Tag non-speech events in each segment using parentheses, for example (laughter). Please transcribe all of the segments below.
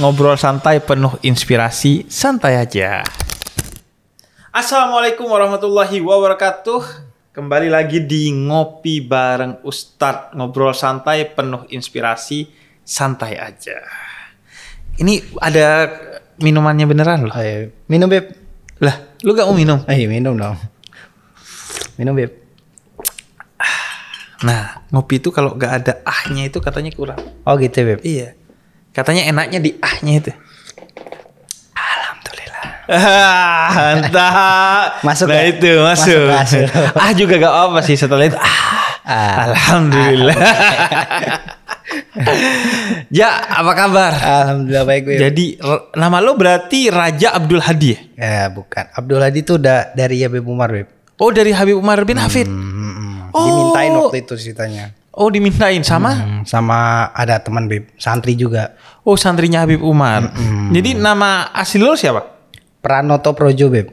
ngobrol santai penuh inspirasi, santai aja. Assalamualaikum warahmatullahi wabarakatuh. Kembali lagi di ngopi bareng Ustadz ngobrol santai penuh inspirasi, santai aja. Ini ada minumannya beneran loh. Ayo, minum beb. Lah, lu gak mau minum? Ayo minum dong. Minum beb. Nah, ngopi itu kalau gak ada ahnya itu katanya kurang. Oh gitu beb. Iya. Katanya enaknya di ahnya itu. Alhamdulillah. Ah, entah. masuk. Nah ya? itu masuk. masuk, (laughs) ah juga gak apa sih setelah itu. Ah, ah. alhamdulillah. Ya (laughs) apa kabar? Alhamdulillah baik gue. Jadi nama lo berarti Raja Abdul Hadi ya? Ya, bukan. Abdul Hadi itu udah dari Habib Umar, Beb. Oh, dari Habib Umar bin Hafid. hmm, hmm. hmm. Oh. Dimintain waktu itu ceritanya. Oh dimintain sama? Hmm, sama ada teman Bib, santri juga. Oh santrinya Habib Umar. Hmm, Jadi nama asli lo siapa? Pranoto Projo Bib.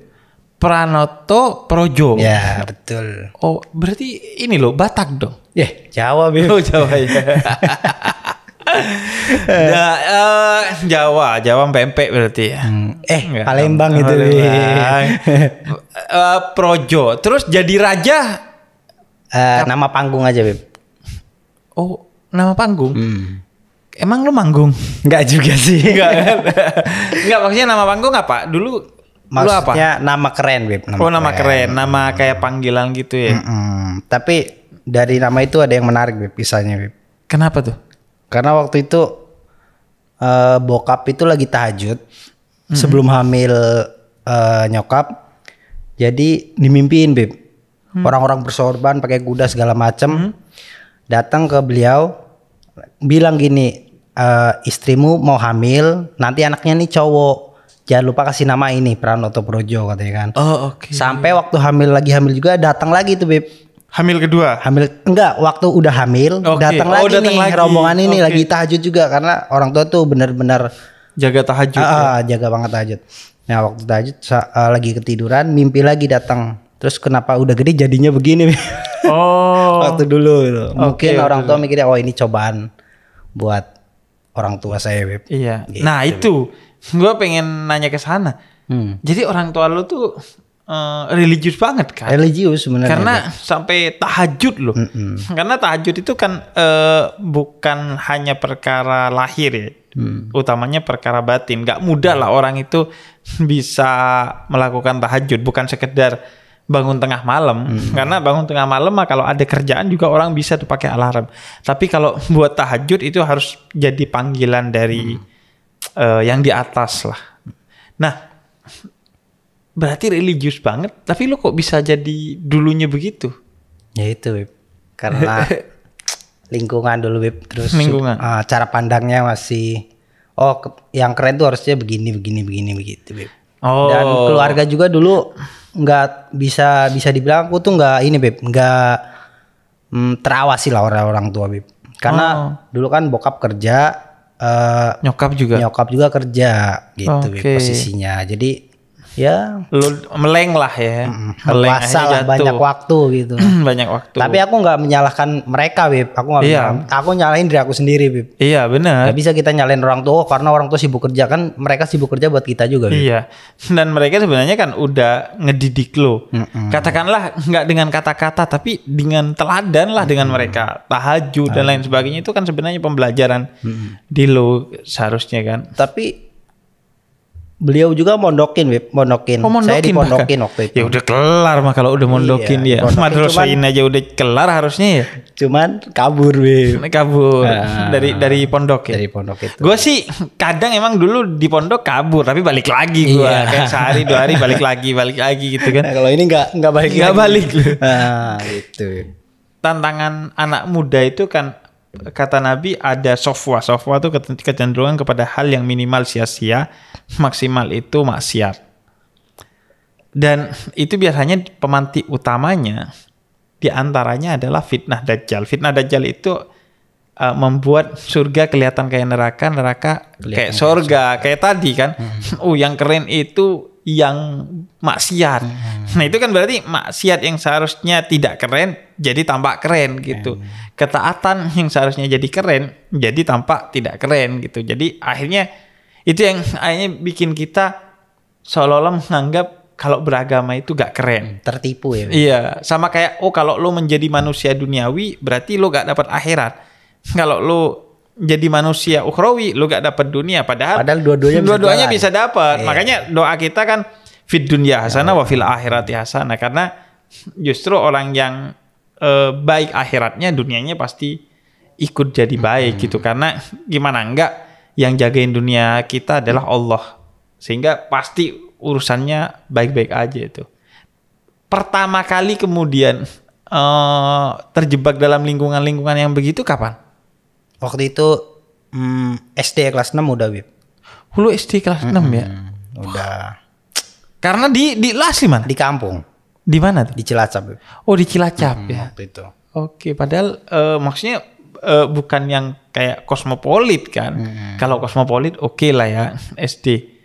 Pranoto Projo. Ya betul. Oh berarti ini loh Batak dong? Ya yeah, Jawa Bib. Oh Jawa ya. (laughs) ja, uh, Jawa, Jawa pempek berarti ya. Hmm. Eh Enggak, ya Palembang itu. Palembang. uh, (laughs) Projo. Terus jadi raja? Uh, nama panggung aja Bib oh nama panggung hmm. emang lu manggung Gak juga sih Gak Enggak kan? maksudnya nama panggung apa dulu Maksudnya lu apa? nama keren, Beb. Nama oh, nama keren. keren. Nama kayak panggilan gitu ya. Mm -mm. Tapi dari nama itu ada yang menarik, Beb, Pisahnya, Beb. Kenapa tuh? Karena waktu itu uh, bokap itu lagi tahajud hmm sebelum hamil uh, nyokap. Jadi dimimpiin, Beb. Mm-hmm. Orang-orang bersorban pakai kuda segala macem. hmm datang ke beliau bilang gini e, istrimu mau hamil nanti anaknya nih cowok jangan lupa kasih nama ini Pranoto Projo katanya kan. Oh oke. Okay. Sampai waktu hamil lagi hamil juga datang lagi tuh Beb. Hamil kedua? Hamil enggak, waktu udah hamil okay. datang oh, lagi datang nih lagi. rombongan ini okay. lagi tahajud juga karena orang tua tuh benar-benar jaga tahajud. Uh, ya. jaga banget tahajud. Nah, waktu tahajud uh, lagi ketiduran, mimpi lagi datang. Terus kenapa udah gede jadinya begini? Oh. Oh. waktu dulu gitu. Okay, Mungkin orang tua mikirnya oh ini cobaan buat orang tua saya. Beb. Iya. Gitu. Nah, itu gue pengen nanya ke sana. Hmm. Jadi orang tua lo tuh uh, religius banget kan? Religius sebenarnya. Karena ya. sampai tahajud loh. Mm -mm. Karena tahajud itu kan uh, bukan hanya perkara lahir ya. Hmm. Utamanya perkara batin. Gak mudah lah orang itu bisa melakukan tahajud. Bukan sekedar bangun tengah malam hmm. karena bangun tengah malam mah kalau ada kerjaan juga orang bisa tuh pakai alarm tapi kalau (laughs) buat tahajud itu harus jadi panggilan dari hmm. uh, yang di atas lah nah berarti religius banget tapi lo kok bisa jadi dulunya begitu ya itu Beb. karena (laughs) lingkungan dulu Beb. terus lingkungan uh, cara pandangnya masih oh yang keren tuh harusnya begini begini begini begitu Beb. Oh. dan keluarga juga dulu nggak bisa bisa dibilang aku tuh nggak ini beb nggak mm, terawasi lah orang orang tua beb karena oh. dulu kan bokap kerja uh, nyokap juga nyokap juga kerja gitu okay. beb, posisinya jadi ya lu meleng lah ya mm, meleng banyak waktu gitu (clears throat) banyak waktu tapi aku nggak menyalahkan mereka bib aku nggak iya. aku nyalahin diri aku sendiri bib iya benar Gak bisa kita nyalain orang tua oh, karena orang tua sibuk kerja kan mereka sibuk kerja buat kita juga bib. iya dan mereka sebenarnya kan udah ngedidik lo mm, -hmm. katakanlah nggak dengan kata-kata tapi dengan teladan lah mm dengan mereka tahajud mm. dan lain sebagainya itu kan sebenarnya pembelajaran mm di lo seharusnya kan tapi Beliau juga mondokin, Wip. mondokin. Oh, mondokin Saya dipondokin waktu ya itu. Ya udah kelar mah kalau udah mondokin iya, ya. ini aja udah kelar harusnya ya. Cuman kabur, Bib. kabur nah, dari dari pondok ya. Dari pondok itu. Gue sih kadang emang dulu di pondok kabur, tapi balik lagi gue. Iya. Kayak sehari dua hari balik (laughs) lagi, balik lagi gitu kan. Nah, kalau ini nggak nggak balik. Nggak balik. Nah, gitu. Tantangan anak muda itu kan kata Nabi ada sofwa. Sofwa itu kecenderungan kepada hal yang minimal sia-sia, maksimal itu maksiat. Dan itu biasanya pemantik utamanya diantaranya adalah fitnah dajjal. Fitnah dajjal itu uh, membuat surga kelihatan kayak neraka, neraka kelihatan kayak surga, kayak tadi kan. Hmm. (laughs) uh, yang keren itu yang maksiat. Hmm. Nah, itu kan berarti maksiat yang seharusnya tidak keren jadi tampak keren gitu. Hmm. Ketaatan yang seharusnya jadi keren jadi tampak tidak keren gitu. Jadi akhirnya itu yang akhirnya bikin kita seolah-olah menganggap kalau beragama itu gak keren. Hmm, tertipu ya. Iya, sama kayak oh kalau lo menjadi manusia duniawi berarti lo gak dapat akhirat. Kalau lo jadi manusia ukhrawi lu gak dapat dunia padahal padahal dua-duanya dua, bisa, bisa dapat. Iya. Makanya doa kita kan fit dunia hasanah ya. wa fil akhirati hasanah karena justru orang yang eh, baik akhiratnya dunianya pasti ikut jadi baik hmm. gitu karena gimana enggak yang jagain dunia kita adalah Allah. Sehingga pasti urusannya baik-baik aja itu. Pertama kali kemudian eh, terjebak dalam lingkungan-lingkungan yang begitu kapan? Waktu itu hmm, SD kelas 6 udah Bib. Lu SD kelas mm -hmm. 6 ya? Udah. Karena di di las di mana? Di kampung. Di mana tuh? Di Cilacap. Bib. Oh, di Cilacap mm hmm, ya. Waktu itu. Oke, padahal uh, maksudnya uh, bukan yang kayak kosmopolit kan. Mm Hmm. Kalau kosmopolit oke okay lah ya SD. (laughs)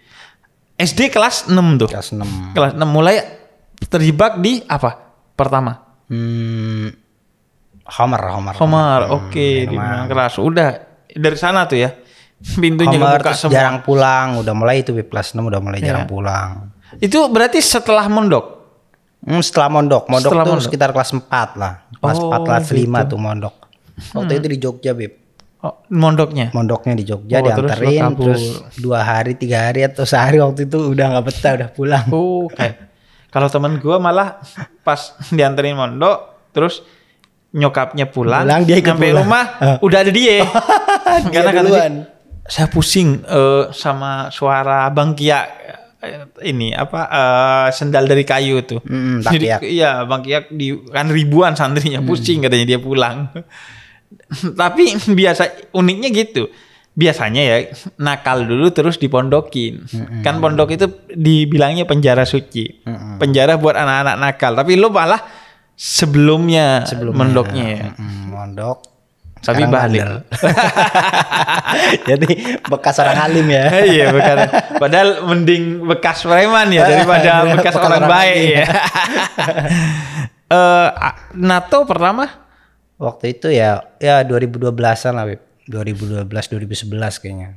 SD kelas 6 tuh. Kelas 6. Kelas 6 mulai terjebak di apa? Pertama. Hmm, Homer, Homer. Homer, hmm, oke, okay, ya, di keras. Udah dari sana tuh ya. Pintunya Homer, buka semua. jarang pulang, udah mulai itu plus 6 udah mulai yeah. jarang pulang. Itu berarti setelah mondok. Hmm, setelah mondok. Mondok setelah tuh mondok. sekitar kelas 4 lah. Kelas oh, 4 kelas gitu. tuh mondok. Hmm. Waktu itu di Jogja, Bib. Oh, mondoknya? Mondoknya di Jogja oh, dianterin terus, terus dua hari tiga hari atau sehari waktu itu udah nggak betah udah pulang. Oh, Oke. Okay. Kalau temen gue malah pas dianterin mondok terus nyokapnya pulang, pulang dia sampai pulang. rumah uh. (laughs) udah ada dia. (laughs) Karena kan saya pusing uh, sama suara Bang Kia eh, ini apa uh, sendal dari kayu itu. Mm, Jadi ya iya Bang Kia di kan ribuan santrinya pusing katanya dia pulang. (laughs) Tapi biasa uniknya gitu. Biasanya ya nakal dulu terus dipondokin. Mm Kan pondok itu dibilangnya penjara suci. Mm Penjara buat anak-anak nakal. Tapi lo malah sebelumnya, sebelumnya mondoknya ya. Mm, mondok. Tapi balik. (laughs) Jadi bekas orang halim ya. (laughs) iya bekas. Padahal mending bekas preman ya daripada (laughs) bekas, bekas orang, orang baik ya. Eh uh, NATO pertama waktu itu ya ya 2012-an lah, Beb. 2012 2011 kayaknya.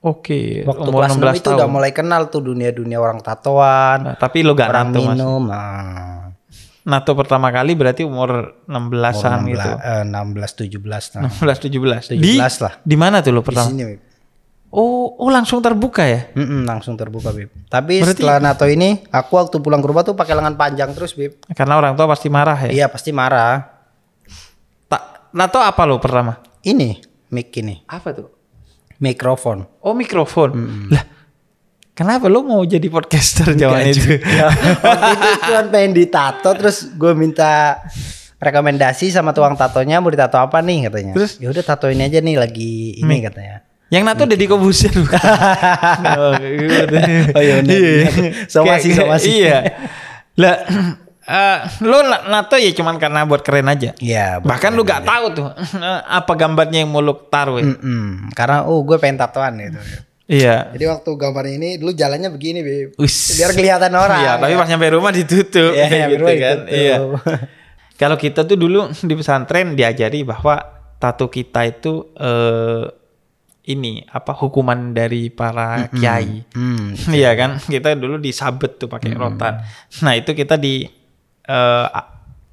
Oke, waktu umur kelas 16 itu udah mulai kenal tuh dunia-dunia orang tatoan. Nah, tapi lo gak orang nato minum. Nah, NATO pertama kali berarti umur 16-an 16, gitu. Eh, 16 17 nah. 16 17. 17 di, lah. Di mana tuh lo pertama? Di sini, Oh, oh langsung terbuka ya? Mm -mm, langsung terbuka, Bib. Tapi berarti, setelah NATO ini, aku waktu pulang ke rumah tuh pakai lengan panjang terus, Bib. Karena orang tua pasti marah ya? Iya, pasti marah. Tak NATO apa lo pertama? Ini, mic ini. Apa tuh? Mikrofon. Oh, mikrofon. Mm -mm. Lah, Kenapa lu mau jadi podcaster zaman itu? Ya. Waktu itu pengen ditato terus gue minta rekomendasi sama tuang tatonya mau ditato apa nih katanya. Terus ya udah tato ini aja nih lagi ini hmm. katanya. Yang nato udah dikobusin bukan? oh, (laughs) oh iya benar. Somasi somasi. Iya. Lah uh, (clears throat) lu nato ya cuman karena buat keren aja. Iya. Bahkan lu gak tahu tuh (clears throat) apa gambarnya yang mau lu taruh. Ya. Mm -mm. Karena oh gue pengen tatoan gitu. Iya. Jadi waktu gambar ini dulu jalannya begini, Biar kelihatan orang. Iya, tapi ya. pas nyampe rumah ditutup. Iya, gitu rumah kan. Ditutup. Iya. Kalau kita tuh dulu di pesantren diajari bahwa tato kita itu eh ini apa hukuman dari para mm -hmm. kiai. Mm, (laughs) iya kan? Kita dulu disabet tuh pakai mm. rotan. Nah, itu kita di eh,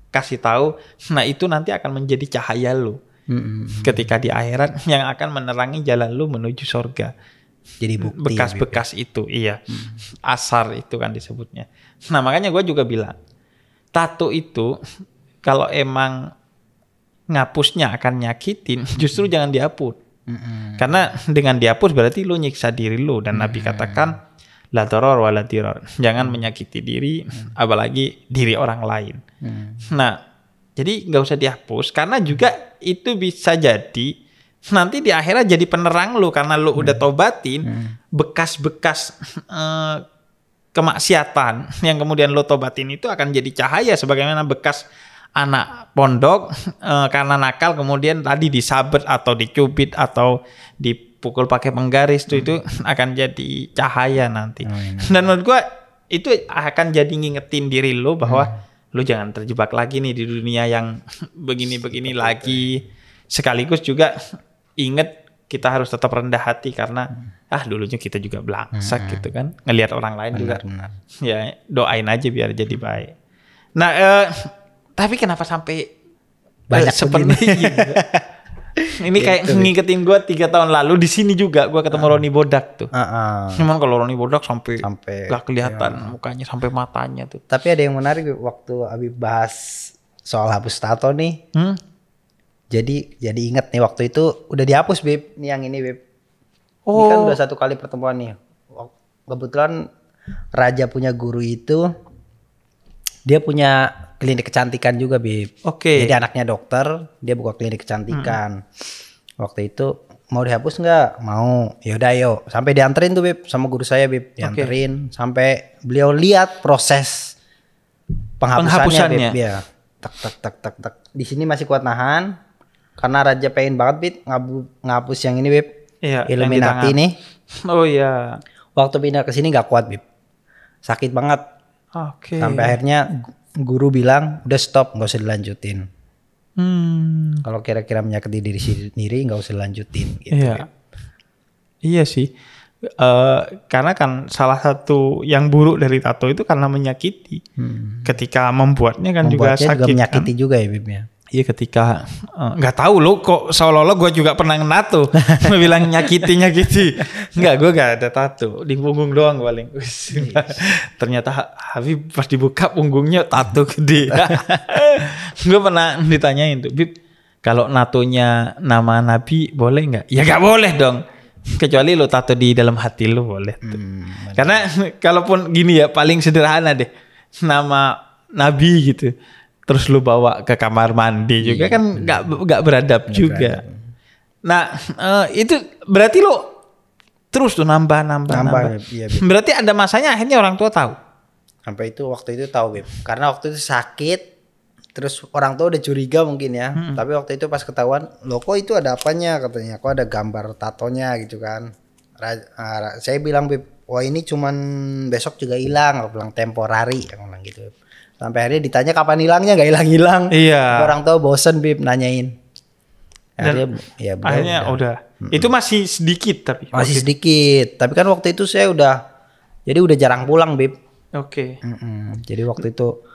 kasih tahu, nah itu nanti akan menjadi cahaya lu. Mm -hmm. Ketika di akhirat yang akan menerangi jalan lu menuju surga jadi hmm. bukti bekas-bekas gitu. itu iya hmm. asar itu kan disebutnya nah makanya gue juga bilang tato itu kalau emang ngapusnya akan nyakitin (laughs) justru hmm. jangan dihapus hmm. karena dengan dihapus berarti lu nyiksa diri lu dan hmm. Nabi katakan la toror wa la tiror. Jangan hmm. menyakiti diri, hmm. apalagi diri orang lain. Hmm. Nah, jadi nggak usah dihapus karena juga itu bisa jadi nanti di akhirnya jadi penerang lu karena lu hmm. udah tobatin hmm. bekas-bekas eh, kemaksiatan (laughs) yang kemudian lu tobatin itu akan jadi cahaya sebagaimana bekas anak pondok eh, karena nakal kemudian tadi disabet atau dicubit atau dipukul pakai penggaris tuh hmm. itu (laughs) akan jadi cahaya nanti. Hmm. Dan menurut gua itu akan jadi ngingetin diri lu bahwa hmm. lu jangan terjebak lagi nih di dunia yang (laughs) begini-begini lagi iya. sekaligus juga inget kita harus tetap rendah hati karena hmm. ah dulunya kita juga belangsak hmm. gitu kan ngelihat orang lain benar, juga benar. (laughs) ya doain aja biar jadi baik nah eh, tapi kenapa sampai eh, banyak seperti ini (laughs) ini kayak gitu. ngingetin gue tiga tahun lalu di sini juga gue ketemu uh. Roni Bodak tuh uh, uh. kalau Roni Bodak sampai sampai gak kelihatan ya. mukanya sampai matanya tuh tapi ada yang menarik waktu Abi bahas soal hapus tato nih hmm? Jadi jadi inget nih waktu itu udah dihapus Bib. Nih yang ini Bib. Oh. Ini kan udah satu kali pertemuan nih. Kebetulan Raja punya guru itu dia punya klinik kecantikan juga Bib. Oke. Okay. Jadi anaknya dokter, dia buka klinik kecantikan. Hmm. Waktu itu mau dihapus nggak? Mau. Yaudah ayo. Sampai dianterin tuh Bib sama guru saya Bib. Dianterin okay. sampai beliau lihat proses penghapusannya, penghapusannya. Bib. Ya. Tak tak tak tak tak. Di sini masih kuat nahan karena Raja pengen banget Bit ngabu, ngapus yang ini Bib. Iya, Illuminati nih. Oh iya. Waktu pindah ke sini gak kuat bip, Sakit banget. Oke. Okay. Sampai akhirnya guru bilang udah stop nggak usah dilanjutin. Hmm. Kalau kira-kira menyakiti diri sendiri nggak usah dilanjutin. Gitu, iya. Bib. Iya sih. Uh, karena kan salah satu yang buruk dari tato itu karena menyakiti. Hmm. Ketika membuatnya kan membuatnya juga sakit. Juga menyakiti kan? juga ya bipnya. ya. Iya ketika eh, nggak uh, tahu lo kok seolah-olah gue juga pernah nato (laughs) bilang nyakiti nyakiti gitu. nggak gue gak ada tato di punggung doang paling (laughs) ternyata Habib pas dibuka punggungnya tato gede gue pernah ditanyain tuh Bib kalau natonya nama Nabi boleh nggak ya gak boleh dong kecuali lo tato di dalam hati lo boleh tuh. Hmm, karena kalaupun gini ya paling sederhana deh nama Nabi gitu terus lu bawa ke kamar mandi juga iya, kan iya. nggak nggak beradab gak juga. Beradab. Nah uh, itu berarti lo terus tuh nambah nambah nambah. nambah. Iya, (laughs) berarti ada masanya akhirnya orang tua tahu. Sampai itu waktu itu tahu Beb. Karena waktu itu sakit terus orang tua udah curiga mungkin ya. Hmm. Tapi waktu itu pas ketahuan lo kok itu ada apanya katanya kok ada gambar tatonya gitu kan. Raja, ah, saya bilang Beb, wah ini cuman besok juga hilang. bilang temporari, bilang gitu. Beb Sampai hari ditanya kapan hilangnya nggak hilang-hilang. Iya. Orang tua bosen Bib nanyain. Akhirnya, Dan ya, akhirnya udah. udah. Hmm. Itu masih sedikit tapi. Masih sedikit. Tapi kan waktu itu saya udah jadi udah jarang pulang Bib. Oke. Okay. Mm -mm. Jadi waktu itu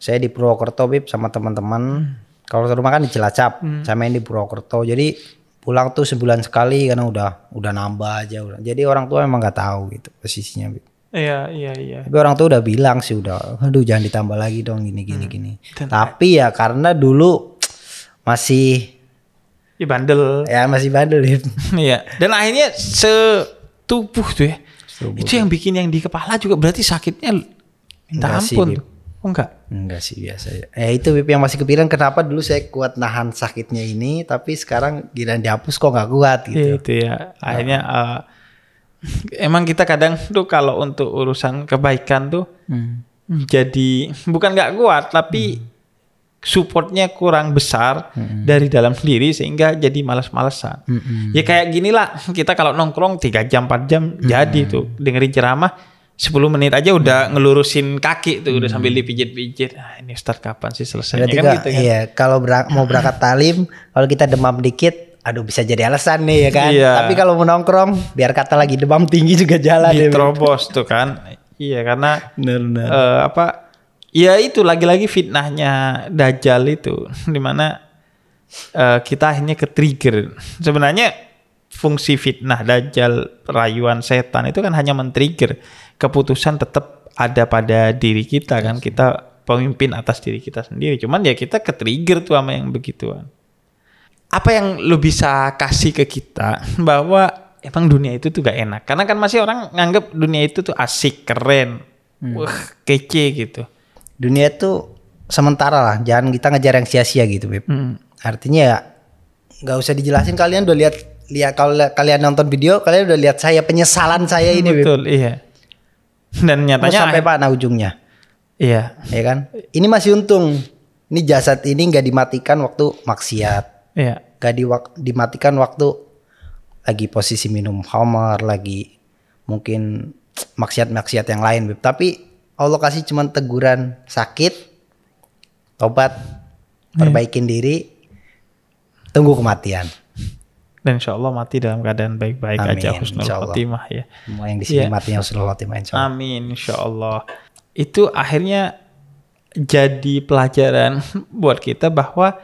saya di Purwokerto Bib sama teman-teman. Kalau rumah kan di Cilacap, hmm. saya main di Purwokerto. Jadi pulang tuh sebulan sekali karena udah udah nambah aja udah. Jadi orang tua memang nggak tahu gitu posisinya Bib. Iya iya iya. Tapi orang tuh udah bilang sih udah, aduh jangan ditambah lagi dong gini gini hmm. gini. Dan Tapi ya karena dulu masih ya bandel. Ya masih bandel ya. (laughs) Iya. Dan akhirnya setubuh tuh ya. Setubuh. Itu yang bikin yang di kepala juga berarti sakitnya minta enggak ampun. Sih, oh, enggak. Enggak sih biasa ya. Eh itu Bip yang masih kepikiran kenapa dulu saya kuat nahan sakitnya ini tapi sekarang giliran dihapus kok nggak kuat gitu. Iya itu ya. Akhirnya uh, emang kita kadang tuh kalau untuk urusan kebaikan tuh hmm. jadi bukan nggak kuat tapi hmm. supportnya kurang besar hmm. dari dalam sendiri sehingga jadi malas-malesan. Hmm. Ya kayak ginilah kita kalau nongkrong tiga jam 4 jam hmm. jadi tuh dengerin ceramah 10 menit aja udah hmm. ngelurusin kaki tuh udah hmm. sambil dipijit-pijit. nah, ini start kapan sih selesai? Ya kan gitu ya. Iya, kalau berang, mau berangkat (laughs) talim kalau kita demam dikit aduh bisa jadi alasan nih ya kan. Iya. Tapi kalau mau nongkrong biar kata lagi demam tinggi juga jalan ya, Diterobos ya. tuh kan. iya karena bener, bener. Uh, eh, apa ya itu lagi-lagi fitnahnya Dajjal itu (laughs) dimana uh, eh, kita akhirnya ke trigger. Sebenarnya fungsi fitnah Dajjal rayuan setan itu kan hanya men-trigger keputusan tetap ada pada diri kita kan iya kita pemimpin atas diri kita sendiri. Cuman ya kita ke trigger tuh sama yang begituan apa yang lo bisa kasih ke kita (laughs) bahwa emang dunia itu tuh gak enak karena kan masih orang nganggep dunia itu tuh asik keren hmm. wah kece gitu dunia itu sementara lah jangan kita ngejar yang sia-sia gitu Beb. Hmm. artinya ya nggak usah dijelasin kalian udah lihat lihat kalau kalian nonton video kalian udah lihat saya penyesalan saya ini betul Beb. iya dan nyatanya Mau sampai mana ujungnya iya ya kan ini masih untung ini jasad ini nggak dimatikan waktu maksiat Iya. Gak di wak dimatikan waktu lagi posisi minum homer, lagi mungkin maksiat-maksiat yang lain. Tapi Allah kasih cuman teguran sakit, tobat, iya. perbaikin iya. diri, tunggu kematian. Dan insya Allah mati dalam keadaan baik-baik aja husnul khotimah ya. Semua yang di iya. sini matinya husnul khotimah insya Allah. Amin insya Allah. Itu akhirnya jadi pelajaran (laughs) buat kita bahwa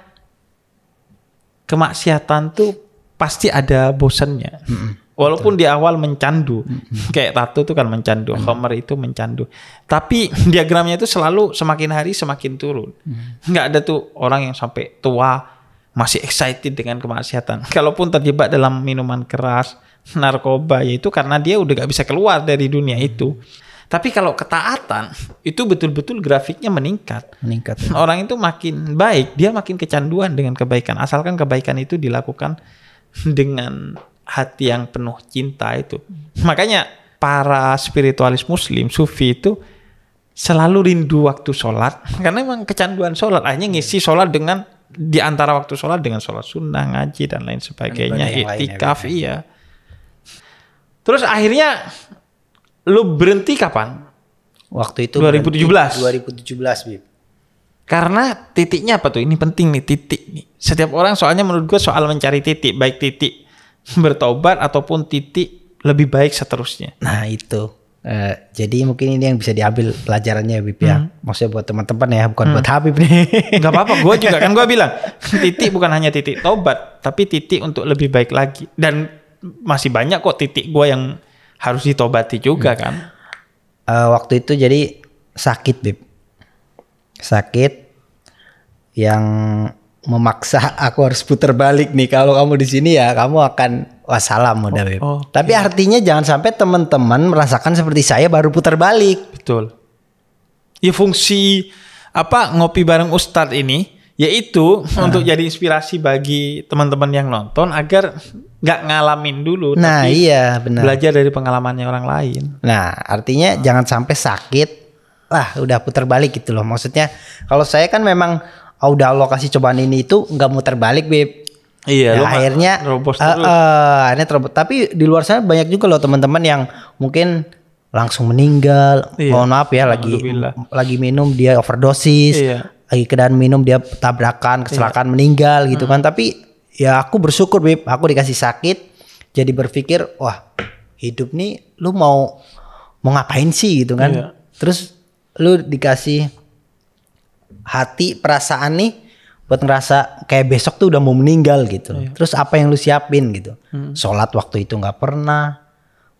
kemaksiatan tuh pasti ada bosannya. Walaupun Betul. di awal mencandu, kayak tato itu kan mencandu, Homer itu mencandu. Tapi diagramnya itu selalu semakin hari semakin turun. Hmm. Nggak ada tuh orang yang sampai tua masih excited dengan kemaksiatan. (laughs) Kalaupun terjebak dalam minuman keras, narkoba, yaitu karena dia udah gak bisa keluar dari dunia itu. Hmm tapi kalau ketaatan itu betul-betul grafiknya meningkat. Meningkat. Ya. Orang itu makin baik, dia makin kecanduan dengan kebaikan. Asalkan kebaikan itu dilakukan dengan hati yang penuh cinta itu. Makanya para spiritualis muslim, sufi itu selalu rindu waktu sholat (laughs) karena memang kecanduan sholat akhirnya ngisi iya. sholat dengan di antara waktu sholat dengan sholat sunnah ngaji dan lain sebagainya itikaf, gitu ya. iya terus akhirnya Lu berhenti kapan? Waktu itu 2017. 2017, Bib. Karena titiknya apa tuh? Ini penting nih titik nih. Setiap orang soalnya menurut gue soal mencari titik, baik titik (laughs) bertobat ataupun titik lebih baik seterusnya. Nah, itu. Uh, jadi mungkin ini yang bisa diambil pelajarannya Habib ya. Hmm. Maksudnya buat teman-teman ya, bukan hmm. buat Habib nih. (laughs) Gak apa-apa, gue juga (laughs) kan gue bilang titik bukan hanya titik tobat, tapi titik untuk lebih baik lagi. Dan masih banyak kok titik gue yang harus ditobati juga hmm. kan uh, waktu itu jadi sakit bib sakit yang memaksa (laughs) aku harus putar balik nih kalau kamu di sini ya kamu akan wassalam udah Oh, Tapi artinya jangan sampai teman-teman merasakan seperti saya baru putar balik. Betul. Ya fungsi apa ngopi bareng Ustadz ini yaitu nah. untuk jadi inspirasi bagi teman-teman yang nonton agar nggak ngalamin dulu nah tapi iya benar belajar dari pengalamannya orang lain nah artinya nah. jangan sampai sakit lah udah putar balik gitu loh maksudnya kalau saya kan memang oh, udah kasih cobaan ini itu nggak muter balik beb Iya, nah, akhirnya terobos uh, eh, uh, eh, akhirnya terobos. Tapi di luar sana banyak juga loh teman-teman yang mungkin langsung meninggal. Iya. Mohon maaf ya lagi lagi minum dia overdosis. Iya lagi keadaan minum dia tabrakan kecelakaan yeah. meninggal gitu hmm. kan tapi ya aku bersyukur bib aku dikasih sakit jadi berpikir wah hidup nih lu mau mau ngapain sih gitu kan yeah. terus lu dikasih hati perasaan nih buat ngerasa kayak besok tuh udah mau meninggal gitu yeah. terus apa yang lu siapin gitu hmm. sholat waktu itu nggak pernah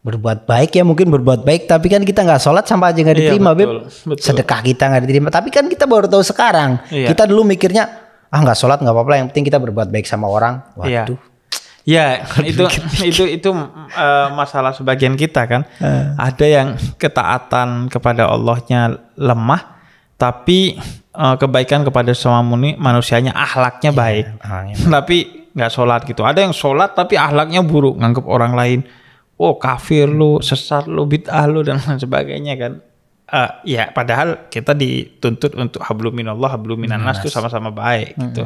berbuat baik ya mungkin berbuat baik tapi kan kita nggak sholat sama aja nggak iya, diterima iya, beb sedekah kita nggak diterima tapi kan kita baru tahu sekarang iya. kita dulu mikirnya ah nggak sholat nggak apa-apa yang penting kita berbuat baik sama orang iya. waduh iya. ya (laughs) itu itu itu uh, eh, masalah sebagian kita kan uh. ada yang ketaatan kepada Allahnya lemah tapi uh, kebaikan kepada semua muni manusianya iya, ahlaknya baik tapi nggak sholat gitu ada yang sholat tapi ahlaknya buruk nganggup orang lain oh kafir lu, sesat lu, bid'ah lu dan lain sebagainya kan. Uh, ya padahal kita dituntut untuk hablum minallah, hablum minannas itu sama-sama baik hmm. gitu.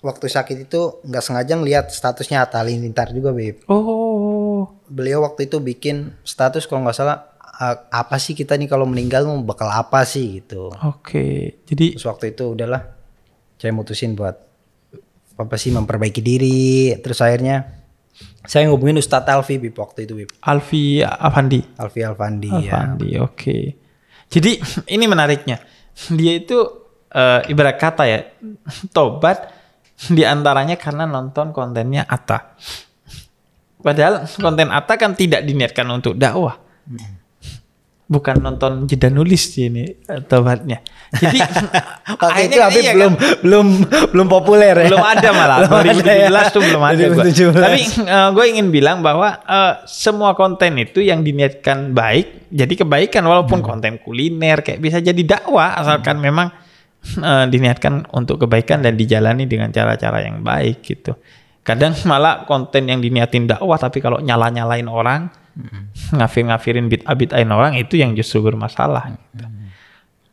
Waktu sakit itu nggak sengaja ngeliat statusnya Atta Lintar juga, Beb. Oh. Beliau waktu itu bikin status kalau nggak salah eh, apa sih kita nih kalau meninggal mau bakal apa sih gitu. Oke. Jadi terus waktu itu udahlah saya mutusin buat apa sih memperbaiki diri terus akhirnya saya ngubungin Ustadz Alfi Bip waktu itu Bip. Alfi Alfandi. Alfi Alfandi. Ya. Alfandi, ya. oke. Okay. Jadi (laughs) ini menariknya, dia itu uh, ibarat kata ya (laughs) tobat diantaranya karena nonton kontennya Atta. Padahal konten Atta kan tidak diniatkan untuk dakwah. Hmm bukan nonton jeda nulis sih ini eh, tobatnya. Jadi (laughs) (laughs) akhirnya itu iya belum kan? belum belum populer ya. Belum ada malah. (laughs) belum 2017 ada ya. tuh belum ada. 2017. Tapi uh, eh, gue ingin bilang bahwa uh, semua konten itu yang diniatkan baik jadi kebaikan walaupun hmm. konten kuliner kayak bisa jadi dakwah asalkan hmm. memang uh, diniatkan untuk kebaikan dan dijalani dengan cara-cara yang baik gitu. Kadang malah konten yang diniatin dakwah tapi kalau nyala-nyalain orang hmm. ngafir ngafirin abit ain orang itu yang justru bermasalah gitu. hmm.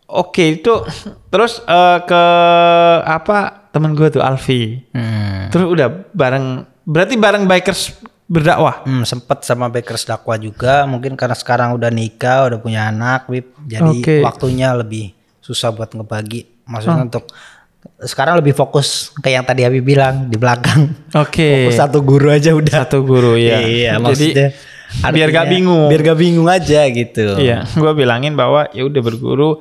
oke itu terus uh, ke apa temen gue tuh Alfi hmm. terus udah bareng berarti bareng bikers berdakwah hmm, sempet sama bikers dakwah juga mungkin karena sekarang udah nikah udah punya anak Wip. jadi okay. waktunya lebih susah buat ngebagi maksudnya oh. untuk sekarang lebih fokus kayak yang tadi Abi bilang di belakang. Oke. Okay. Fokus satu guru aja udah. Satu guru ya. iya, iya maksudnya. Jadi Artinya, biar gak bingung biar gak bingung aja gitu iya gue bilangin bahwa ya udah berguru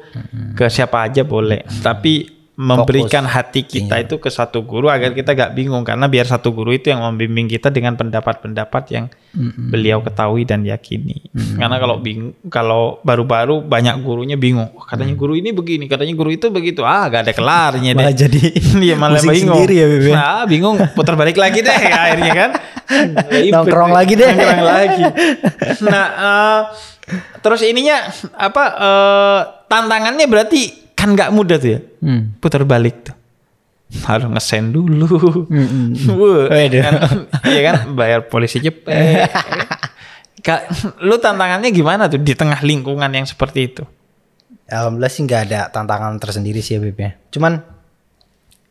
ke siapa aja boleh tapi memberikan Fokus. hati kita iya. itu ke satu guru agar kita gak bingung karena biar satu guru itu yang membimbing kita dengan pendapat-pendapat yang mm-hmm. beliau ketahui dan yakini mm-hmm. karena kalau bingung kalau baru-baru banyak gurunya bingung oh, katanya mm guru ini begini katanya guru itu begitu ah gak ada kelarnya deh jadi (laughs) ya malah bingung sendiri ya, ya nah bingung putar balik lagi deh ya, akhirnya kan (laughs) nongkrong lagi deh nongkrong lagi (laughs) nah uh, terus ininya apa uh, tantangannya berarti kan nggak mudah tuh ya hmm. putar balik tuh harus ngesen dulu mm -mm. kan, iya kan bayar polisi cepet lu tantangannya gimana tuh di tengah lingkungan yang seperti itu alhamdulillah sih nggak ada tantangan tersendiri sih ya Beb ya cuman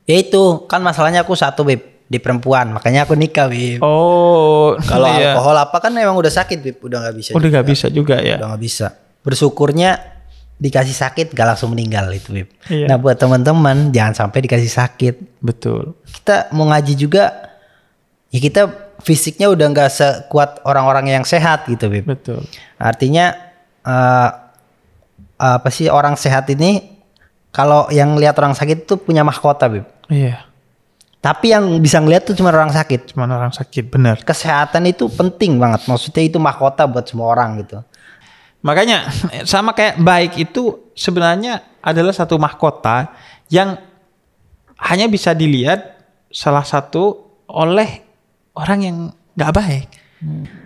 ya itu kan masalahnya aku satu Beb di perempuan makanya aku nikah Bib. Oh. Kalau iya. alkohol apa kan emang udah sakit Bib, udah nggak bisa. Udah nggak bisa juga ya. Udah nggak bisa. Bersyukurnya dikasih sakit gak langsung meninggal itu Bib. Iya. Nah buat teman-teman jangan sampai dikasih sakit. Betul. Kita mau ngaji juga ya kita fisiknya udah nggak sekuat orang-orang yang sehat gitu Bib. Betul. Artinya uh, apa sih orang sehat ini kalau yang lihat orang sakit tuh punya mahkota Bib. Iya. Tapi yang bisa ngeliat tuh cuma orang sakit. Cuma orang sakit, benar. Kesehatan itu penting banget. Maksudnya itu mahkota buat semua orang gitu. Makanya sama kayak baik itu sebenarnya adalah satu mahkota yang hanya bisa dilihat salah satu oleh orang yang nggak baik.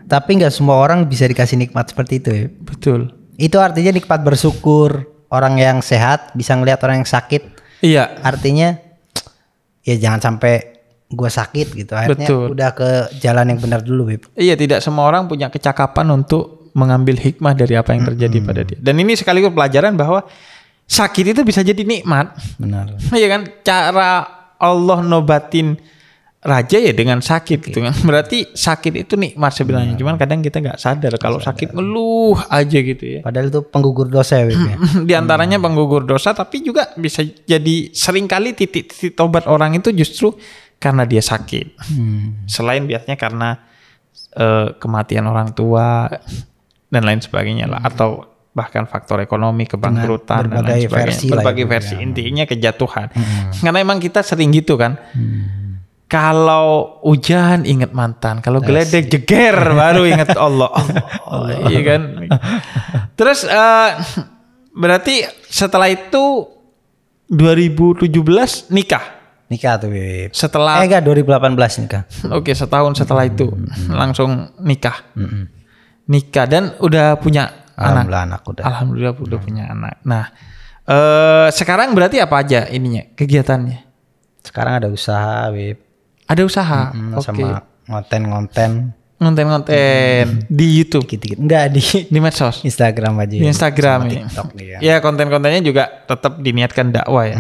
Tapi nggak semua orang bisa dikasih nikmat seperti itu ya. Betul. Itu artinya nikmat bersyukur orang yang sehat bisa ngelihat orang yang sakit. Iya. Artinya ya jangan sampai gue sakit gitu. Akhirnya Betul. udah ke jalan yang benar dulu, Bib. Iya, tidak semua orang punya kecakapan untuk mengambil hikmah dari apa yang terjadi hmm. pada dia. Dan ini sekaligus pelajaran bahwa sakit itu bisa jadi nikmat. Benar. (laughs) Iya kan? Cara Allah nobatin raja ya dengan sakit gitu kan. Berarti sakit itu nikmat sebenarnya. Benar. Cuman kadang kita nggak sadar kalau sadar. sakit meluh aja gitu ya. Padahal itu penggugur dosa ya. ya. (laughs) Di antaranya hmm. penggugur dosa tapi juga bisa jadi seringkali titik-titik tobat orang itu justru karena dia sakit. Hmm. Selain biasanya karena uh, kematian orang tua, dan lain sebagainya lah hmm. atau bahkan faktor ekonomi kebangkrutan dan lain sebagainya versi berbagai lah versi ya. intinya kejatuhan hmm. karena emang kita sering gitu kan hmm. Kalau hujan ingat mantan, kalau geledek jeger (laughs) baru ingat Allah. (laughs) Oh, iya kan? Terus uh, berarti setelah itu 2017 nikah nikah tuh Setelah eh enggak 2018 nikah. (laughs) Oke, okay, setahun setelah itu -hmm. langsung nikah. -hmm nikah dan udah punya alhamdulillah anak. anak udah. Alhamdulillah udah hmm. punya anak. Nah, eh sekarang berarti apa aja ininya kegiatannya? Sekarang ada usaha, Wib. Ada usaha. -hmm, okay. sama konten-konten. Konten-konten -hmm. di YouTube. Dikit-dikit. Enggak di di medsos. Instagram aja. Di Instagram ya. Ya, konten-kontennya juga tetap diniatkan dakwah ya.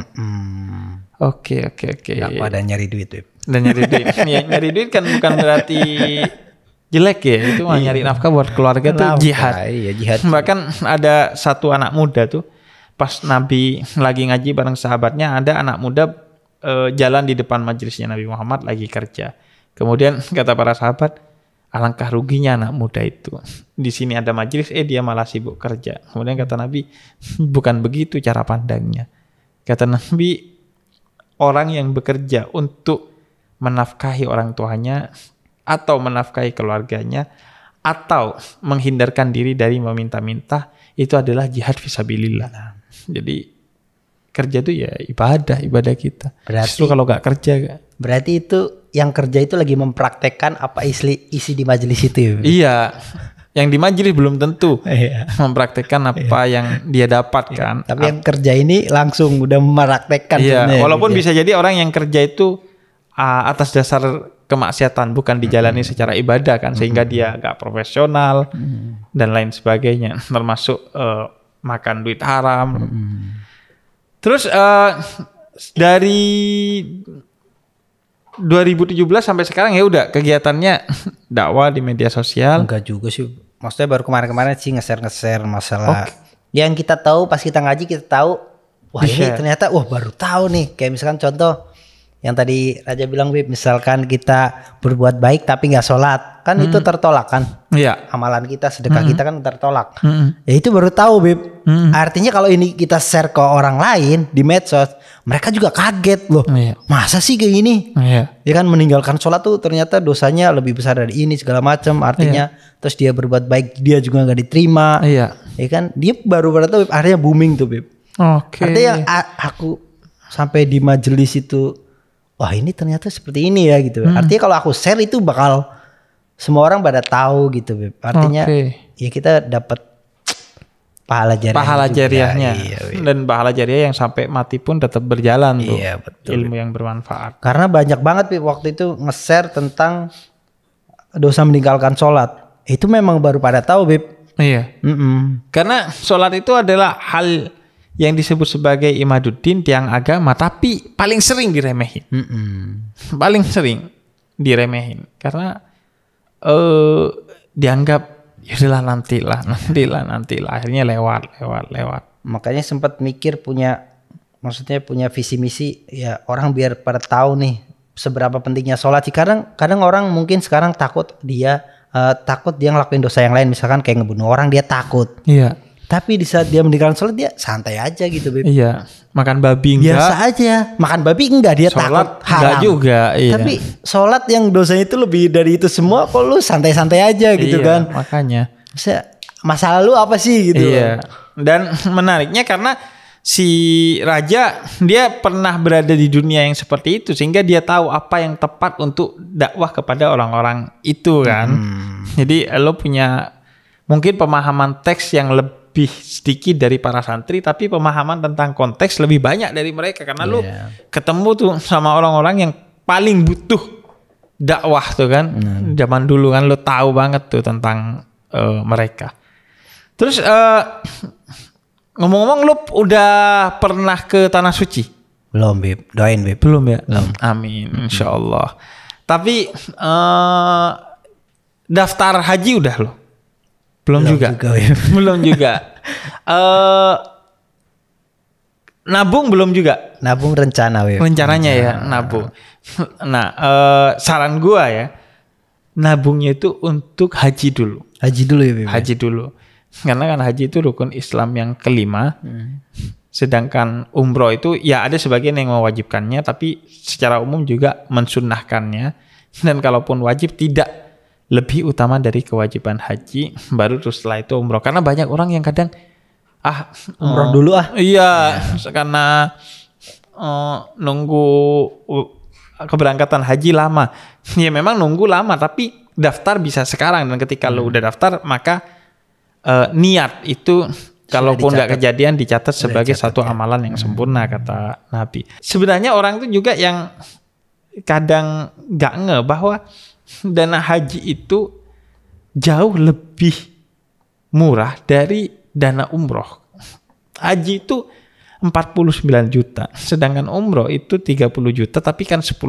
Oke, oke, oke. Dakwah dan nyari duit, Wib. Dan nyari duit. ya, (laughs) nyari duit kan bukan berarti jelek ya itu mah iya. nyari nafkah buat keluarga tuh nafkah, jihad. Iya, jihad. Bahkan ada satu anak muda tuh pas Nabi lagi ngaji bareng sahabatnya ada anak muda e, jalan di depan majelisnya Nabi Muhammad lagi kerja. Kemudian (laughs) kata para sahabat, alangkah ruginya anak muda itu. Di sini ada majelis eh dia malah sibuk kerja. Kemudian kata Nabi, (laughs) bukan begitu cara pandangnya. Kata Nabi, orang yang bekerja untuk menafkahi orang tuanya atau menafkahi keluarganya atau menghindarkan diri dari meminta-minta itu adalah jihad visabilillah. Nah. Jadi kerja itu ya ibadah, ibadah kita. Berarti Justru kalau nggak kerja gak? Berarti itu yang kerja itu lagi mempraktekkan apa isi isi di majelis itu. Ya? iya. Yang di majelis belum tentu (laughs) iya. mempraktekkan apa iya. yang dia dapatkan. Iya. Tapi yang kerja ini langsung udah mempraktekkan. Iya, walaupun gitu. bisa jadi orang yang kerja itu ah, atas dasar kemaksiatan bukan dijalani hmm. secara ibadah kan sehingga hmm. dia agak profesional hmm. dan lain sebagainya (laughs) termasuk uh, makan duit haram hmm. terus uh, dari 2017 sampai sekarang ya udah kegiatannya (laughs) dakwah di media sosial enggak juga sih maksudnya baru kemarin-kemarin sih ngeser ngeser masalah okay. yang kita tahu pas kita ngaji kita tahu wah ini iya. ternyata wah baru tahu nih kayak misalkan contoh yang tadi Raja bilang Bib, misalkan kita berbuat baik tapi nggak sholat kan hmm. itu tertolak kan iya. amalan kita sedekah hmm. kita kan tertolak hmm. ya itu baru tahu Bib hmm. artinya kalau ini kita share ke orang lain di medsos mereka juga kaget loh iya. masa sih kayak gini iya. dia ya kan meninggalkan sholat tuh ternyata dosanya lebih besar dari ini segala macam artinya iya. terus dia berbuat baik dia juga nggak diterima iya. ya kan dia baru baru tahu Bib, akhirnya booming tuh Bib okay. artinya aku sampai di majelis itu wah ini ternyata seperti ini ya gitu. Hmm. Artinya kalau aku share itu bakal semua orang pada tahu gitu. Beb. Artinya okay. ya kita dapat pahala jariah pahala jariahnya iya, iya. dan pahala jariah yang sampai mati pun tetap berjalan tuh iya, betul, ilmu yang bermanfaat karena banyak banget Beb, waktu itu nge-share tentang dosa meninggalkan sholat itu memang baru pada tahu beb. iya mm -mm. karena sholat itu adalah hal yang disebut sebagai imaduddin tiang agama tapi paling sering diremehin mm -mm. (laughs) paling sering diremehin karena uh, dianggap yaudahlah nantilah (laughs) nantilah nantilah akhirnya lewat lewat lewat makanya sempat mikir punya maksudnya punya visi misi ya orang biar pada tahu nih seberapa pentingnya sholat sih kadang kadang orang mungkin sekarang takut dia uh, takut dia ngelakuin dosa yang lain misalkan kayak ngebunuh orang dia takut iya tapi di saat dia meninggalkan sholat dia santai aja gitu, Beb. Iya. Makan babi enggak? Biasa aja. Makan babi enggak dia sholat takut haram. Enggak juga, iya. Tapi sholat yang dosanya itu lebih dari itu semua kok lu santai-santai aja gitu iya, kan. makanya. Maksudnya, masa lalu apa sih gitu. Iya. Kan? Dan menariknya karena si raja dia pernah berada di dunia yang seperti itu sehingga dia tahu apa yang tepat untuk dakwah kepada orang-orang itu kan. Hmm. Jadi lo punya mungkin pemahaman teks yang lebih lebih sedikit dari para santri tapi pemahaman tentang konteks lebih banyak dari mereka karena yeah. lu iya. ketemu tuh sama orang-orang yang paling butuh dakwah tuh kan mm. zaman dulu kan lu tahu banget tuh tentang uh, mereka terus uh, ngomong-ngomong lu udah pernah ke tanah suci belum bib doain bib belum ya belum amin insyaallah mm. tapi uh, daftar haji udah loh belum, juga. juga ya. (laughs) belum juga. uh, nabung belum juga. Nabung rencana ya. Rencananya ya nabung. (laughs) Nah, uh, saran gua ya nabungnya itu untuk haji dulu. Haji dulu ya, Haji dulu. Karena kan haji itu rukun Islam yang kelima. Hmm. Sedangkan umroh itu ya ada sebagian yang mewajibkannya tapi secara umum juga mensunahkannya. Dan kalaupun wajib tidak lebih utama dari kewajiban haji baru terus setelah itu umroh karena banyak orang yang kadang ah umroh uh, dulu ah iya ya. karena uh, nunggu keberangkatan haji lama (laughs) ya memang nunggu lama tapi daftar bisa sekarang dan ketika hmm. lo udah daftar maka uh, niat itu kalaupun nggak kejadian dicatat sebagai dicatat, satu ya. amalan yang hmm. sempurna kata Nabi sebenarnya orang itu juga yang kadang nggak nge bahwa dana haji itu jauh lebih murah dari dana umroh. Haji itu 49 juta, sedangkan umroh itu 30 juta tapi kan 10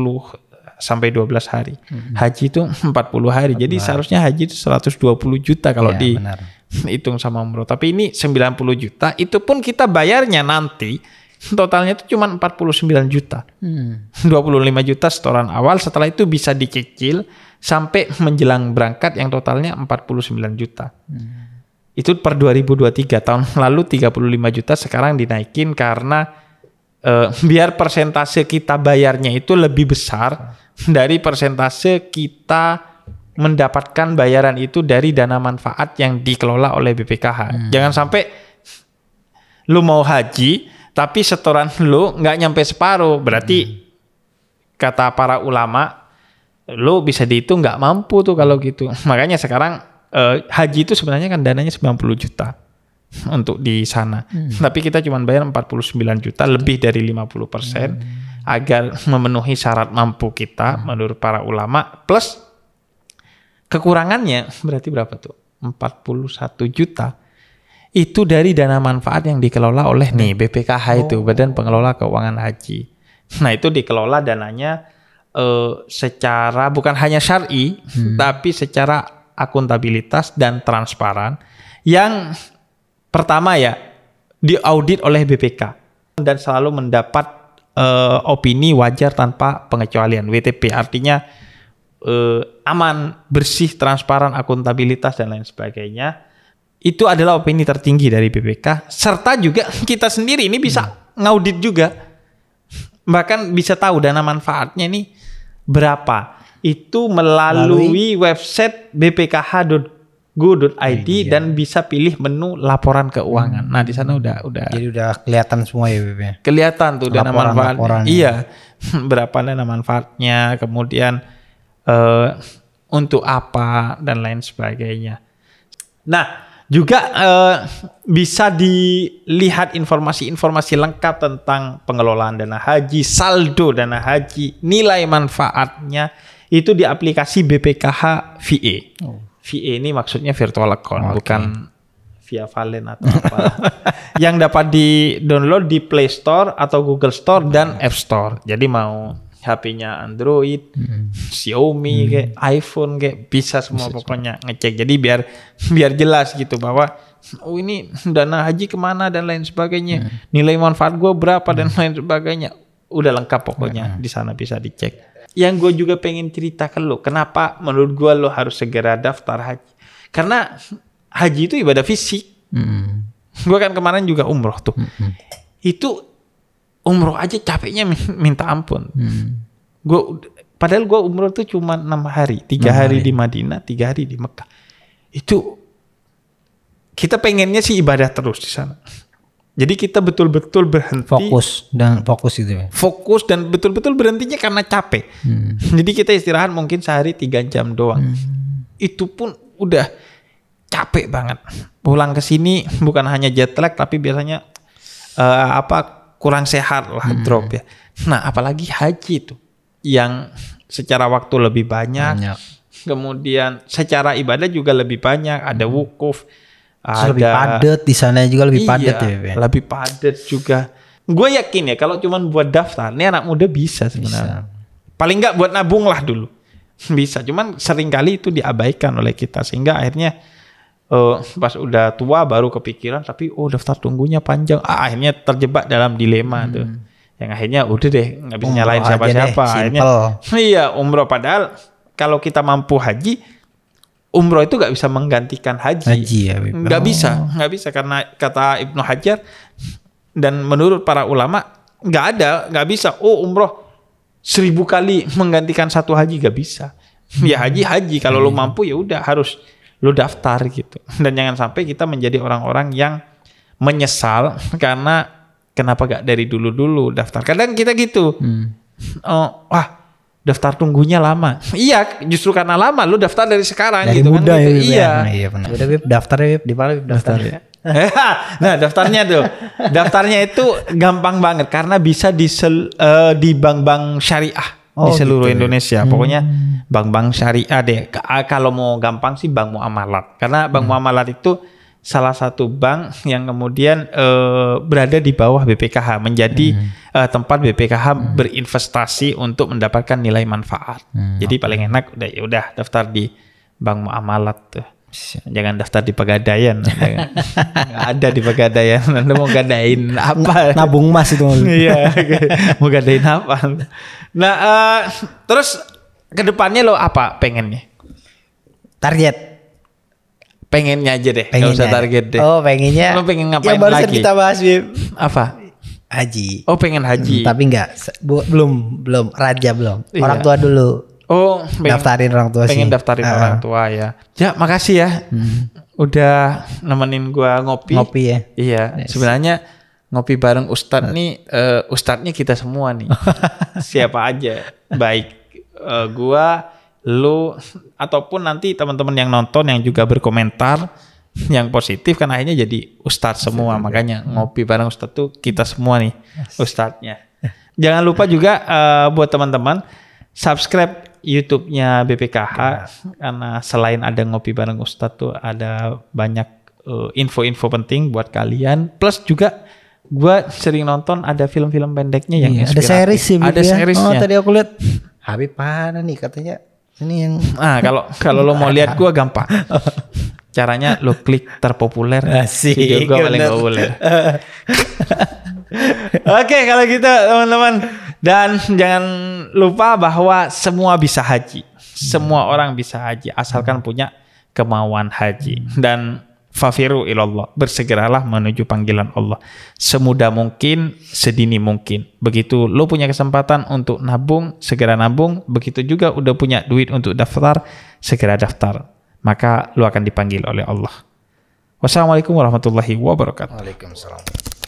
sampai 12 hari. Hmm. Haji itu 40 hari. Jadi seharusnya haji itu 120 juta kalau ya, dihitung sama umroh. Tapi ini 90 juta, itu pun kita bayarnya nanti totalnya itu cuma 49 juta. Hmm. 25 juta setoran awal, setelah itu bisa dicicil sampai menjelang berangkat yang totalnya 49 juta. Hmm. Itu per 2023 tahun (laughs) lalu 35 juta sekarang dinaikin karena uh, biar persentase kita bayarnya itu lebih besar dari persentase kita mendapatkan bayaran itu dari dana manfaat yang dikelola oleh BPKH. Hmm. Jangan sampai lu mau haji tapi setoran lu nggak nyampe separuh. Berarti hmm. kata para ulama Lo bisa dihitung nggak mampu tuh kalau gitu. (laughs) Makanya sekarang eh, haji itu sebenarnya kan dananya 90 juta (laughs) untuk di sana. Hmm. Tapi kita cuma bayar 49 juta lebih dari 50 persen hmm. agar memenuhi syarat mampu kita hmm. menurut para ulama. Plus kekurangannya berarti berapa tuh? 41 juta itu dari dana manfaat yang dikelola oleh nih BPKH itu oh. Badan Pengelola Keuangan Haji. Nah itu dikelola dananya uh, secara bukan hanya syari hmm. tapi secara akuntabilitas dan transparan yang pertama ya diaudit oleh BPK dan selalu mendapat uh, opini wajar tanpa pengecualian WTP artinya uh, aman bersih transparan akuntabilitas dan lain sebagainya itu adalah opini tertinggi dari BPK serta juga (laughs) kita sendiri ini bisa hmm. ngaudit juga bahkan bisa tahu dana manfaatnya ini berapa itu melalui, melalui website bpkh.go.id nah, dan bisa pilih menu laporan keuangan. Hmm. Nah, di sana udah udah Jadi udah kelihatan semua ya, Beb. Ya? Kelihatan tuh laporan, dana manfaat. Iya. (laughs) Berapa dana manfaatnya, kemudian eh uh, untuk apa dan lain sebagainya. Nah, juga uh, bisa dilihat informasi-informasi lengkap tentang pengelolaan dana haji, saldo dana haji, nilai manfaatnya itu di aplikasi BPKH VA. E. Oh. VA e ini maksudnya virtual account, oh, okay. bukan via Valen atau apa. yang dapat di-download di Play Store atau Google Store dan App Store. Jadi mau HP-nya Android, hmm. Xiaomi hmm. kayak iPhone kayak bisa semua bisa pokoknya ngecek. Jadi biar (laughs) biar jelas gitu bahwa oh ini dana haji kemana dan lain sebagainya, hmm. nilai manfaat gue berapa hmm. dan mm. lain sebagainya. Udah lengkap pokoknya hmm. di sana bisa dicek. Yang gue juga pengen ceritakan lo, kenapa menurut gue lo harus segera daftar haji? Karena haji itu ibadah fisik. Hmm. Gue kan kemarin juga umroh tuh. Hmm. Itu umroh aja capeknya minta ampun hmm. gue padahal gue umroh tuh cuma enam hari tiga hari, hari di Madinah tiga hari di Mekah itu kita pengennya sih ibadah terus di sana jadi kita betul-betul berhenti fokus dan fokus itu ya. Fokus dan betul-betul berhentinya karena capek. Hmm. Jadi kita istirahat mungkin sehari tiga jam doang. Hmm. Itu pun udah capek banget. Pulang ke sini bukan hanya jet lag tapi biasanya uh, apa kurang sehat lah hmm. drop ya. Nah, apalagi haji tuh yang secara waktu lebih banyak, banyak. kemudian secara ibadah juga lebih banyak, ada hmm. wukuf, ada lebih padat di sana juga lebih iya, padat ya. Ben. Lebih padat juga. Gue yakin ya kalau cuman buat daftar, ini anak muda bisa sebenarnya. Bisa. Paling nggak buat nabung lah dulu. (laughs) bisa, cuman seringkali itu diabaikan oleh kita sehingga akhirnya uh, pas udah tua baru kepikiran tapi oh daftar tunggunya panjang ah, akhirnya terjebak dalam dilema hmm. tuh yang akhirnya udah deh nggak bisa oh, nyalain siapa-siapa akhirnya (laughs) iya umroh padahal kalau kita mampu haji umroh itu nggak bisa menggantikan haji, haji ya, nggak bisa oh. nggak bisa karena kata Ibnu Hajar dan menurut para ulama nggak ada nggak bisa oh umroh seribu kali menggantikan satu haji nggak bisa ya haji haji kalau hmm. lo iya. mampu ya udah harus lu daftar gitu. (laughs) Dan jangan sampai kita menjadi orang-orang yang menyesal (laughs) karena kenapa gak dari dulu-dulu daftar. Kadang kita gitu. Hmm. (laughs) Oh, wah daftar tunggunya lama. iya, justru karena lama lu daftar dari sekarang dari gitu kan muda kan. Ya, gitu. iya. Ya, iya, iya benar. Udah Bib, daftarnya Bib, di mana daftarnya? Daftar, ya. nah, daftarnya tuh. Daftarnya itu gampang banget karena bisa di uh, di bank-bank syariah oh, di seluruh gitu. Indonesia. Hmm. Pokoknya bank-bank syariah deh. Kalau mau gampang sih bank muamalat. Karena bank hmm. muamalat itu salah satu bank yang kemudian uh, berada di bawah BPKH menjadi hmm. uh, tempat BPKH hmm. berinvestasi untuk mendapatkan nilai manfaat. Hmm, Jadi paling enak udah ya udah daftar di bank muamalat tuh. Jangan daftar di Pegadaian. (laughs) Nggak ada di Pegadaian. Anda mau gadain apa? Nabung emas itu. Iya. mau gadain apa? (laughs) Nah, uh, terus kedepannya lo apa pengennya? Target. Pengennya aja deh, pengennya. gak usah target deh. Oh pengennya. Lo pengen ya, ngapain ya, lagi? kita bahas Bim. Apa? Haji. Oh pengen haji. Hmm, tapi enggak, bu, belum, belum, raja belum. Iya. Orang tua dulu. Oh, pengen, daftarin orang tua pengen sih. Pengen daftarin uh. orang tua ya. Ya, makasih ya. Hmm. Udah nemenin gua ngopi. Ngopi ya. Iya. yes. Sebenarnya ngopi bareng Ustadz nah. nih uh, eh, Ustadznya kita semua nih (laughs) siapa aja baik uh, gua lu ataupun nanti teman-teman yang nonton yang juga berkomentar yang positif kan akhirnya jadi Ustadz semua makanya hmm. ngopi bareng Ustadz tuh kita semua nih yes. Ustadznya jangan lupa juga uh, buat teman-teman subscribe YouTube-nya BPKH ya. karena selain ada ngopi bareng Ustadz tuh ada banyak info-info uh, info -info penting buat kalian plus juga gue sering nonton ada film-film pendeknya yang iya, ada series sih ada ya. series oh tadi aku lihat Habib mana nih katanya ini yang ah kalau kalau lo mau (laughs) lihat gue gampang caranya lo klik terpopuler Asik, video gue paling populer (laughs) Oke okay, kalau gitu teman-teman dan jangan lupa bahwa semua bisa haji semua orang bisa haji asalkan punya kemauan haji dan Fafiru ilallah. Bersegeralah menuju panggilan Allah. Semudah mungkin, sedini mungkin. Begitu lo punya kesempatan untuk nabung, segera nabung. Begitu juga udah punya duit untuk daftar, segera daftar. Maka lo akan dipanggil oleh Allah. Wassalamualaikum warahmatullahi wabarakatuh.